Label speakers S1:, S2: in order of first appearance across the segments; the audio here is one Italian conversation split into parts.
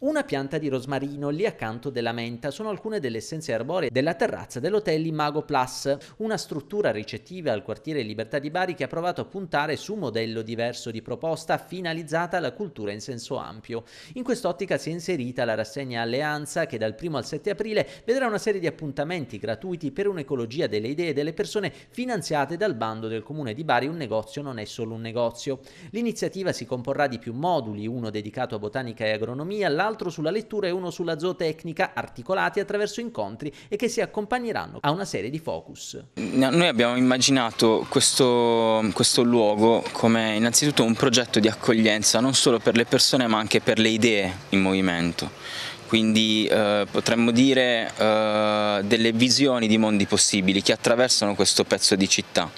S1: Una pianta di rosmarino lì accanto della menta sono alcune delle essenze arboree della terrazza dell'hotel Imago Plus, una struttura ricettiva al quartiere Libertà di Bari che ha provato a puntare su un modello diverso di proposta finalizzata alla cultura in senso ampio. In quest'ottica si è inserita la rassegna Alleanza che dal 1 al 7 aprile vedrà una serie di appuntamenti gratuiti per un'ecologia delle idee delle persone finanziate dal bando del comune di Bari Un negozio non è solo un negozio. L'iniziativa si comporrà di più moduli, uno dedicato a botanica e agronomia, l'altro peraltro sulla lettura e uno sulla zootecnica, articolati attraverso incontri e che si accompagneranno a una serie di focus.
S2: Noi abbiamo immaginato questo, questo luogo come innanzitutto un progetto di accoglienza non solo per le persone ma anche per le idee in movimento quindi eh, potremmo dire eh, delle visioni di mondi possibili che attraversano questo pezzo di città.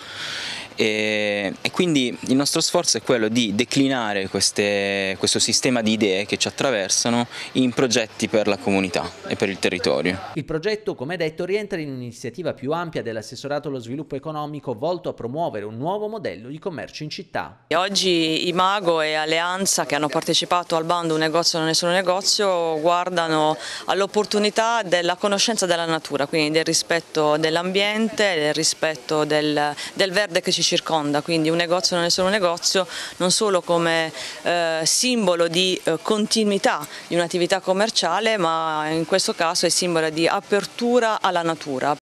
S2: E, ehm, e, quindi il nostro sforzo è quello di declinare queste, questo sistema di idee che ci attraversano in progetti per la comunità e per il territorio.
S1: Il progetto, come detto, rientra in un'iniziativa più ampia dell'assessorato allo sviluppo economico volto a promuovere un nuovo modello di commercio in città.
S3: Oggi Imago e Alleanza che hanno partecipato al bando Un negozio non è solo un negozio guardano all'opportunità della conoscenza della natura, quindi del rispetto dell'ambiente, del rispetto del, del verde che ci circonda circonda, quindi un negozio non è solo un negozio, non solo come eh, simbolo di eh, continuità di un'attività commerciale, ma in questo caso è simbolo di apertura alla natura.